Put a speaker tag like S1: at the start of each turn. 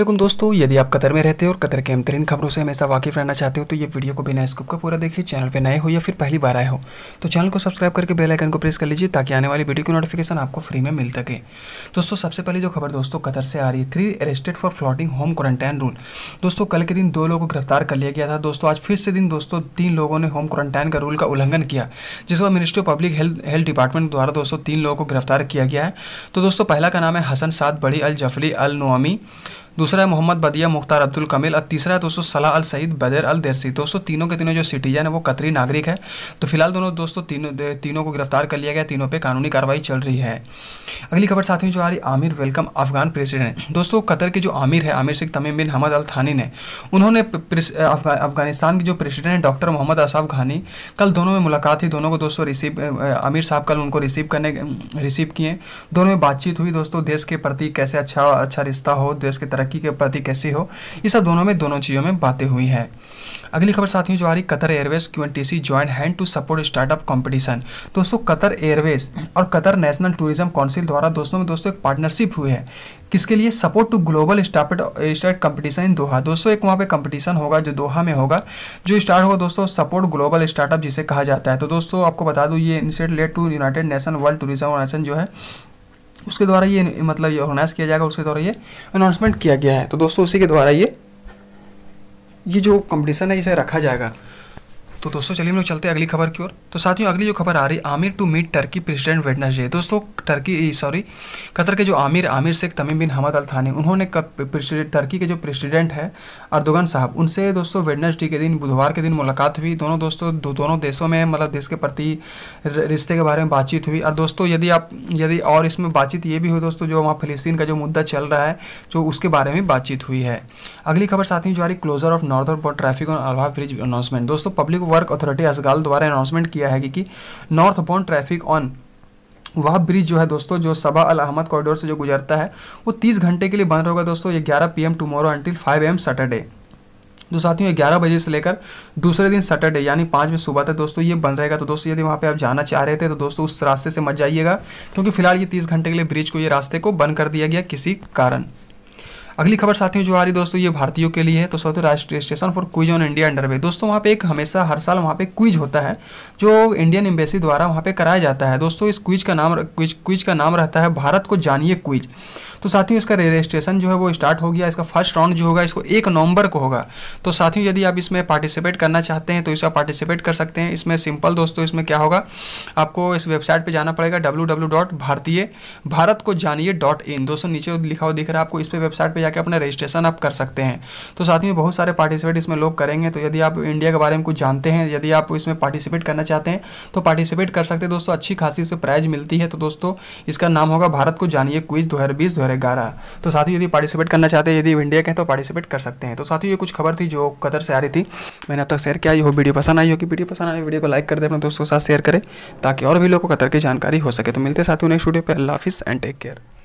S1: लेकिन दोस्तों यदि आप कतर में रहते हो और कतर के अमतरीन खबरों से हमेशा वाकिफ रहना चाहते हो तो ये वीडियो को बिना स्कूप का पूरा देखिए चैनल पर नए हो या फिर पहली बार आए हो तो चैनल को सब्सक्राइब करके बेल आइकन को प्रेस कर लीजिए ताकि आने वाली वीडियो की नोटिफिकेशन आपको फ्री में मिल सके दोस्तों सबसे पहले जो खबर दोस्तों कतर से आ रही है three arrested for flouting home quarantine rule दोस्तों कल के दिन दो लोगों को गिरफ्तार कर लिया गया था दोस्तों आज फिर से दिन दोस्तों तीन लोगों ने होम क्वारंटाइन का रूल का उल्लंघन किया जिसके बाद ministry of public health health department द्वारा दोस्तों तीन लोगों को गिरफ्तार किया गया है तो दोस्तों पहला का नाम है हसन साद बड़ी अल जफली अल नोमी दूसरा है Mohammed Badia Mukhtar Abdul Kamil और तीसरा है दोस्तों सलाह अल सईद बदर अल देरसी दोस्तों तीनों के तीनों जो सिटीजन है वो कतरी नागरिक है तो फिलहाल दोनों दोस्तों तीनों तीनों को गिरफ्तार कर लिया गया तीनों पर कानूनी कार्रवाई चल रही है अगली खबर साथियों जो आ रही आमिर वेलकम अफगान प्रेसिडेंट दोस्तों कतर के जो आमिर है आमिर शेख तमीम बिन हमद अल थानी ने उन्होंने अफगानिस्तान के जो प्रेसिडेंट हैं डॉक्टर मोहम्मद असाफ घानी कल दोनों में मुलाकात हुई दोनों को दोस्तों रिसीव आमिर साहब कल उनको रिसीव करने रिसीव किए दोनों में बातचीत हुई दोस्तों देश के प्रति कैसे अच्छा अच्छा रिश्ता हो देश की तरक्की टर्की के प्रति कैसे हो ये सब दोनों में दोनों चीज़ों में बातें हुई हैं अगली खबर साथियों जो आ रही Qatar Airways Q N T C joint hand to support startup competition दोस्तों कतर एयरवेज और कतर नेशनल टूरिज्म काउंसिल द्वारा दोस्तों में दोस्तों एक पार्टनरशिप हुई है किसके लिए support to global start start competition in Doha दोस्तों एक वहाँ पे कंपटीशन होगा जो दोहा में होगा जो स्टार्ट होगा दोस्तों सपोर्ट ग्लोबल स्टार्टअप जिसे कहा जाता है तो दोस्तों आपको बता दूँ ये इनसे लेट to United Nation World Tourism Organization जो है उसके द्वारा ये मतलब ये ऑर्गेनाइज किया जाएगा उसके द्वारा ये अनाउंसमेंट किया गया है तो दोस्तों उसी के द्वारा ये ये जो कंपटीशन है इसे रखा जाएगा तो दोस्तों चलिए हम लोग चलते हैं अगली खबर की ओर तो साथियों अगली जो खबर आ रही amir to meet Turkey president day दोस्तों टर्की सॉरी कतर के जो आमिर आमिर शेख तमीम बिन हमद अल थानी उन्होंने टर्की के जो प्रेसिडेंट है अर्दोगन साहब उनसे दोस्तों डे के दिन बुधवार के दिन मुलाकात हुई दोनों दोस्तों दो, दोनों देशों में मतलब देश के प्रति रिश्ते के बारे में बातचीत हुई और दोस्तों यदि आप यदि और इसमें बातचीत ये भी हुई दोस्तों जो वहाँ फिलिस्तीन का जो मुद्दा चल रहा है जो उसके बारे में बातचीत हुई है अगली खबर साथियों जो आ रही closure of northbound traffic on al Wahda bridge announcement दोस्तों पब्लिक वर्क अथॉरिटी असगाल द्वारा अनाउंसमेंट किया है कि, कि नॉर्थ अपॉन ट्रैफिक ऑन वह ब्रिज जो है दोस्तों जो सबा अल अहमद कॉरिडोर से जो गुजरता है वो तीस घंटे के लिए बंद होगा दोस्तों ये ग्यारह P M tomorrow until five M Saturday तो साथियों ग्यारह बजे से लेकर दूसरे दिन सैटरडे यानी पाँच बजे सुबह तक दोस्तों ये बंद रहेगा तो दोस्तों यदि वहाँ पे आप जाना चाह रहे थे तो दोस्तों उस रास्ते से मत जाइएगा क्योंकि फिलहाल ये तीस घंटे के लिए ब्रिज को ये रास्ते को बंद कर दिया गया किसी कारण अगली खबर साथियों जो आ रही दोस्तों ये भारतीयों के लिए है तो सौते राष्ट्रीय station for quiz on India underway दोस्तों वहाँ पे एक हमेशा हर साल वहाँ पे क्विज होता है जो इंडियन एम्बेसी द्वारा वहाँ पे कराया जाता है दोस्तों इस क्विज का नाम क्विज क्विज का नाम रहता है भारत को जानिए क्विज तो साथियों इसका रजिस्ट्रेशन जो है वो स्टार्ट हो गया इसका फर्स्ट राउंड जो होगा इसको एक नवंबर को होगा तो साथियों यदि आप इसमें पार्टिसिपेट करना चाहते हैं तो इसका पार्टिसिपेट कर सकते हैं इसमें सिंपल दोस्तों इसमें क्या होगा आपको इस वेबसाइट पर जाना पड़ेगा डब्ल्यू भारतीय भारत को जानिए डॉट इन दोस्तों नीचे लिखा हुआ दिख रहा है आपको इस पर वेबसाइट पर जाकर अपना रजिस्ट्रेशन आप कर सकते हैं तो साथियों बहुत सारे पार्टिसिपेट इसमें लोग करेंगे तो यदि आप इंडिया के बारे में कुछ जानते हैं यदि आप इसमें पार्टिसिपेट करना चाहते हैं तो पार्टिसिपेट कर सकते हैं दोस्तों अच्छी खासी इसमें प्राइज मिलती है तो दोस्तों इसका नाम होगा भारत को जानिए क्विज दो हज़ार नंबर है ग्यारह तो साथियों यदि पार्टिसिपेट करना चाहते हैं यदि इंडिया के हैं तो पार्टिसिपेट कर सकते हैं तो साथियों ये कुछ खबर थी जो कदर से आ रही थी मैंने अब तक शेयर किया हो वीडियो पसंद आई हो कि वीडियो पसंद आई वीडियो को लाइक कर दे अपने दोस्तों के साथ शेयर करें ताकि और भी लोगों को कतर की जानकारी हो सके तो मिलते साथियों नेक्स्ट वीडियो पर अल्लाह हाफिज़ एंड टेक केयर